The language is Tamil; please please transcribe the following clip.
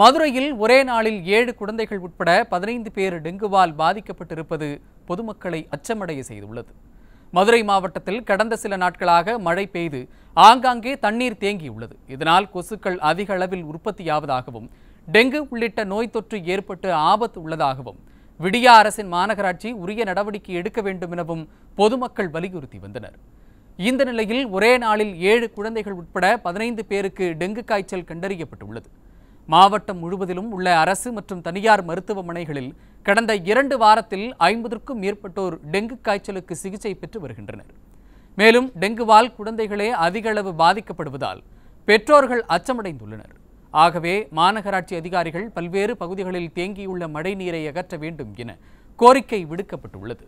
மதுரையில் ஒரே நாளில் ஏழு குழந்தைகள் உட்பட பதினைந்து பேர் டெங்குவால் பாதிக்கப்பட்டிருப்பது பொதுமக்களை அச்சமடைய செய்துள்ளது மதுரை மாவட்டத்தில் கடந்த சில நாட்களாக மழை பெய்து ஆங்காங்கே தண்ணீர் தேங்கியுள்ளது இதனால் கொசுக்கள் அதிக அளவில் உற்பத்தியாவதாகவும் டெங்கு உள்ளிட்ட நோய் தொற்று ஏற்பட்டு ஆபத்து உள்ளதாகவும் விடியா அரசின் மாநகராட்சி உரிய நடவடிக்கை எடுக்க வேண்டும் எனவும் பொதுமக்கள் வலியுறுத்தி வந்தனர் இந்த நிலையில் ஒரே நாளில் ஏழு குழந்தைகள் உட்பட பதினைந்து பேருக்கு டெங்கு காய்ச்சல் கண்டறியப்பட்டுள்ளது மாவட்டம் முழுவதிலும் உள்ள அரசு மற்றும் தனியார் மருத்துவமனைகளில் கடந்த இரண்டு வாரத்தில் ஐம்பதற்கும் மேற்பட்டோர் டெங்கு காய்ச்சலுக்கு சிகிச்சை பெற்று வருகின்றனர் மேலும் டெங்குவால் குழந்தைகளே அதிக அளவு பாதிக்கப்படுவதால் பெற்றோர்கள் அச்சமடைந்துள்ளனர் ஆகவே மாநகராட்சி அதிகாரிகள் பல்வேறு பகுதிகளில் தேங்கியுள்ள மழை நீரை அகற்ற வேண்டும் என கோரிக்கை விடுக்கப்பட்டுள்ளது